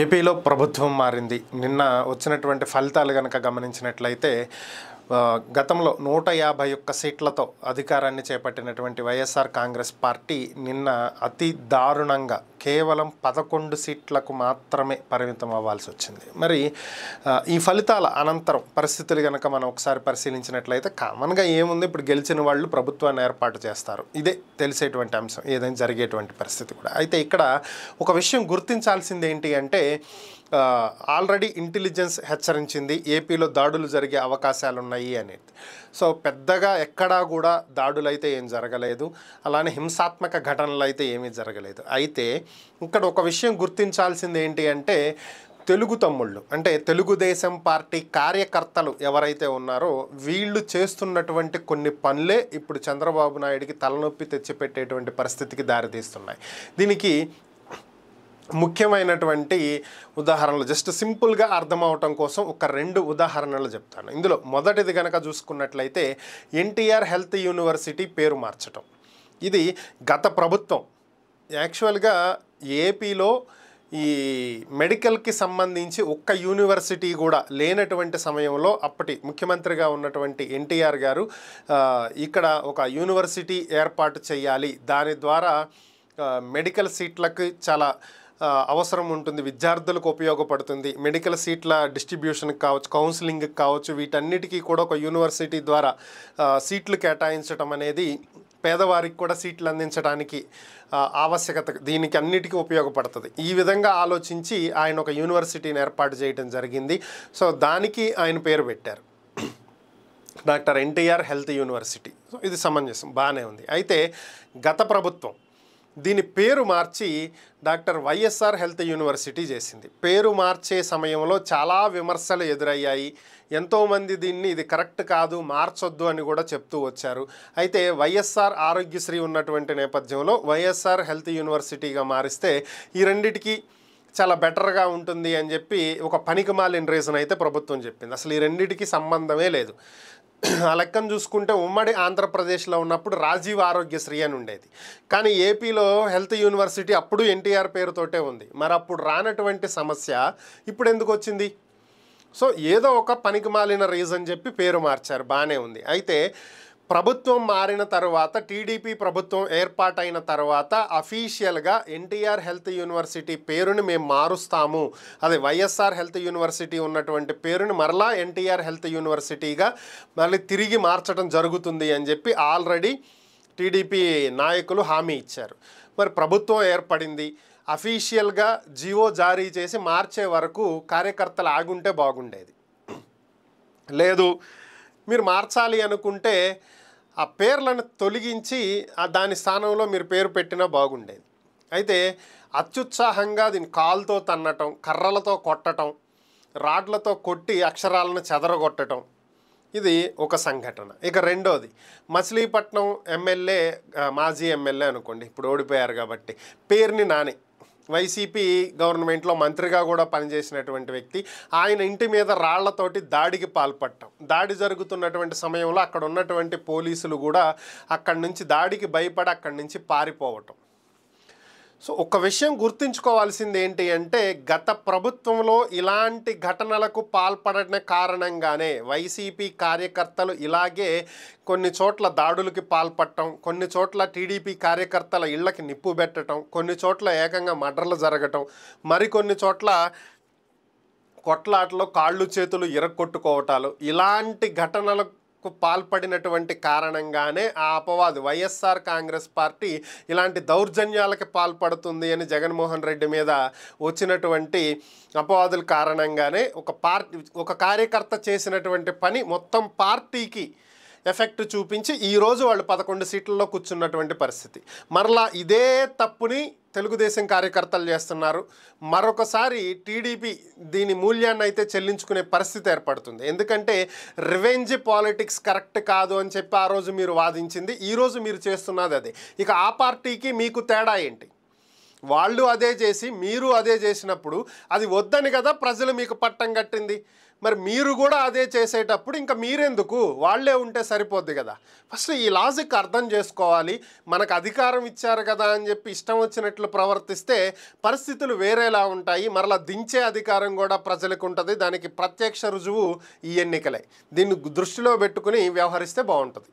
ఏపీలో ప్రభుత్వం మారింది నిన్న వచ్చినటువంటి ఫలితాలు కనుక గమనించినట్లయితే గతంలో నూట యాభై ఒక్క సీట్లతో అధికారాన్ని చేపట్టినటువంటి వైఎస్ఆర్ కాంగ్రెస్ పార్టీ నిన్న అతి దారుణంగా కేవలం పదకొండు సీట్లకు మాత్రమే పరిమితం అవ్వాల్సి వచ్చింది మరి ఈ ఫలితాల అనంతరం పరిస్థితులు కనుక మనం ఒకసారి పరిశీలించినట్లయితే కామన్గా ఏముంది ఇప్పుడు గెలిచిన వాళ్ళు ప్రభుత్వాన్ని ఏర్పాటు చేస్తారు ఇదే తెలిసేటువంటి అంశం ఏదైనా జరిగేటువంటి పరిస్థితి కూడా అయితే ఇక్కడ ఒక విషయం గుర్తించాల్సింది ఏంటి అంటే ఆల్రెడీ ఇంటెలిజెన్స్ హెచ్చరించింది ఏపీలో దాడులు జరిగే అవకాశాలు ఉన్నాయి అనేది సో పెద్దగా ఎక్కడా కూడా దాడులు అయితే ఏం జరగలేదు అలానే హింసాత్మక ఘటనలు అయితే ఏమీ జరగలేదు అయితే ఇక్కడ ఒక విషయం గుర్తించాల్సింది ఏంటి అంటే తెలుగు తమ్ముళ్ళు అంటే తెలుగుదేశం పార్టీ కార్యకర్తలు ఎవరైతే ఉన్నారో వీళ్ళు చేస్తున్నటువంటి కొన్ని పనులే ఇప్పుడు చంద్రబాబు నాయుడికి తలనొప్పి తెచ్చిపెట్టేటువంటి పరిస్థితికి దారితీస్తున్నాయి దీనికి ముఖ్యమైనటువంటి ఉదాహరణలు జస్ట్ సింపుల్గా అర్థం అవటం కోసం ఒక రెండు ఉదాహరణలు చెప్తాను ఇందులో మొదటిది కనుక చూసుకున్నట్లయితే ఎన్టీఆర్ హెల్త్ యూనివర్సిటీ పేరు మార్చటం ఇది గత ప్రభుత్వం యాక్చువల్గా ఏపీలో ఈ మెడికల్కి సంబంధించి ఒక్క యూనివర్సిటీ కూడా లేనటువంటి సమయంలో అప్పటి ముఖ్యమంత్రిగా ఉన్నటువంటి ఎన్టీఆర్ గారు ఇక్కడ ఒక యూనివర్సిటీ ఏర్పాటు చేయాలి దాని ద్వారా మెడికల్ సీట్లకు చాలా అవసరం ఉంటుంది విద్యార్థులకు ఉపయోగపడుతుంది మెడికల్ సీట్ల డిస్ట్రిబ్యూషన్కి కావచ్చు కౌన్సిలింగ్కి కావచ్చు వీటన్నిటికీ కూడా ఒక యూనివర్సిటీ ద్వారా సీట్లు కేటాయించడం అనేది పేదవారికి కూడా సీట్లు అందించడానికి ఆవశ్యకత దీనికి అన్నిటికీ ఉపయోగపడుతుంది ఈ విధంగా ఆలోచించి ఆయన ఒక యూనివర్సిటీని ఏర్పాటు చేయడం జరిగింది సో దానికి ఆయన పేరు పెట్టారు doctor NTR health university so ఇది సమంజసం బాగానే ఉంది అయితే గత ప్రభుత్వం దీని పేరు మార్చి డాక్టర్ వైఎస్ఆర్ హెల్త్ యూనివర్సిటీ చేసింది పేరు మార్చే సమయంలో చాలా విమర్శలు ఎదురయ్యాయి ఎంతోమంది దీన్ని ఇది కరెక్ట్ కాదు మార్చొద్దు అని కూడా చెప్తూ వచ్చారు అయితే వైఎస్ఆర్ ఆరోగ్యశ్రీ ఉన్నటువంటి నేపథ్యంలో వైఎస్ఆర్ హెల్త్ యూనివర్సిటీగా మారిస్తే ఈ రెండిటికి చాలా బెటర్గా ఉంటుంది అని చెప్పి ఒక పనికి మాలిన రీజన్ అయితే ప్రభుత్వం చెప్పింది అసలు ఈ రెండింటికి సంబంధమే లేదు ఆ లెక్కను చూసుకుంటే ఉమ్మడి ఆంధ్రప్రదేశ్లో ఉన్నప్పుడు రాజీవ్ ఆరోగ్యశ్రీ అని ఉండేది కానీ ఏపీలో హెల్త్ యూనివర్సిటీ అప్పుడు ఎన్టీఆర్ పేరుతోటే ఉంది మరి అప్పుడు రానటువంటి సమస్య ఇప్పుడు ఎందుకు వచ్చింది సో ఏదో ఒక పనికి మాలిన రీజన్ చెప్పి పేరు మార్చారు బాగానే ఉంది అయితే ప్రభుత్వం మారిన తర్వాత టీడీపీ ప్రభుత్వం ఏర్పాటైన తర్వాత అఫీషియల్గా ఎన్టీఆర్ హెల్త్ యూనివర్సిటీ పేరుని మేము మారుస్తాము అదే వైఎస్ఆర్ హెల్త్ యూనివర్సిటీ ఉన్నటువంటి పేరుని మరలా ఎన్టీఆర్ హెల్త్ యూనివర్సిటీగా మళ్ళీ తిరిగి మార్చడం జరుగుతుంది అని చెప్పి ఆల్రెడీ టీడీపీ నాయకులు హామీ ఇచ్చారు మరి ప్రభుత్వం ఏర్పడింది అఫీషియల్గా జియో జారీ చేసి మార్చే వరకు కార్యకర్తలు ఆగుంటే బాగుండేది లేదు మీరు మార్చాలి అనుకుంటే ఆ పేర్లను తొలగించి దాని స్థానంలో మీరు పేరు పెట్టినా బాగుండేది అయితే అత్యుత్సాహంగా దీన్ని కాల్తో తన్నటం కర్రలతో కొట్టటం రాడ్లతో కొట్టి అక్షరాలను చెదరగొట్టడం ఇది ఒక సంఘటన ఇక రెండోది మచిలీపట్నం ఎమ్మెల్యే మాజీ ఎమ్మెల్యే అనుకోండి ఇప్పుడు ఓడిపోయారు కాబట్టి పేరుని నాని వైసీపీ గవర్నమెంట్లో మంత్రిగా కూడా పనిచేసినటువంటి వ్యక్తి ఆయన ఇంటి మీద రాళ్లతోటి దాడికి పాల్పడటం దాడి జరుగుతున్నటువంటి సమయంలో అక్కడ ఉన్నటువంటి పోలీసులు కూడా అక్కడి నుంచి దాడికి భయపడి అక్కడి నుంచి పారిపోవటం సో ఒక విషయం గుర్తుంచుకోవాల్సింది ఏంటి అంటే గత ప్రభుత్వంలో ఇలాంటి ఘటనలకు పాల్పడిన కారణంగానే వైసీపీ కార్యకర్తలు ఇలాగే కొన్ని చోట్ల దాడులకి పాల్పడటం కొన్ని చోట్ల టీడీపీ కార్యకర్తల ఇళ్లకి నిప్పు పెట్టడం కొన్ని చోట్ల ఏకంగా మర్డర్లు జరగటం మరికొన్ని చోట్ల కొట్లాటలో కాళ్ళు చేతులు ఇరగొట్టుకోవటాలు ఇలాంటి ఘటనలకు కు పాల్పడినటువంటి కారణంగానే ఆ అపవాదు వైఎస్ఆర్ కాంగ్రెస్ పార్టీ ఇలాంటి దౌర్జన్యాలకు పాల్పడుతుంది అని జగన్మోహన్ రెడ్డి మీద వచ్చినటువంటి అపవాదుల కారణంగానే ఒక పార్టీ ఒక కార్యకర్త చేసినటువంటి పని మొత్తం పార్టీకి ఎఫెక్ట్ చూపించి ఈరోజు వాళ్ళు పదకొండు సీట్లలో కూర్చున్నటువంటి పరిస్థితి మరలా ఇదే తప్పుని తెలుగుదేశం కార్యకర్తలు చేస్తున్నారు మరొకసారి టీడీపీ దీని మూల్యాన్ని అయితే చెల్లించుకునే పరిస్థితి ఏర్పడుతుంది ఎందుకంటే రివెంజ్ పాలిటిక్స్ కరెక్ట్ కాదు అని చెప్పి ఆ రోజు మీరు వాదించింది ఈరోజు మీరు చేస్తున్నది అదే ఇక ఆ పార్టీకి మీకు తేడా ఏంటి వాళ్ళు అదే చేసి మీరు అదే చేసినప్పుడు అది వద్దని కదా ప్రజలు మీకు పట్టం కట్టింది మరి మీరు కూడా అదే చేసేటప్పుడు ఇంకా మీరెందుకు వాళ్లే ఉంటే సరిపోద్ది కదా ఫస్ట్ ఈ లాజిక్ అర్థం చేసుకోవాలి మనకు అధికారం ఇచ్చారు కదా అని చెప్పి ఇష్టం వచ్చినట్లు ప్రవర్తిస్తే పరిస్థితులు వేరేలా ఉంటాయి మరలా దించే అధికారం కూడా ప్రజలకు ఉంటుంది దానికి ప్రత్యక్ష రుజువు ఈ ఎన్నికలే దీన్ని దృష్టిలో పెట్టుకుని వ్యవహరిస్తే బాగుంటుంది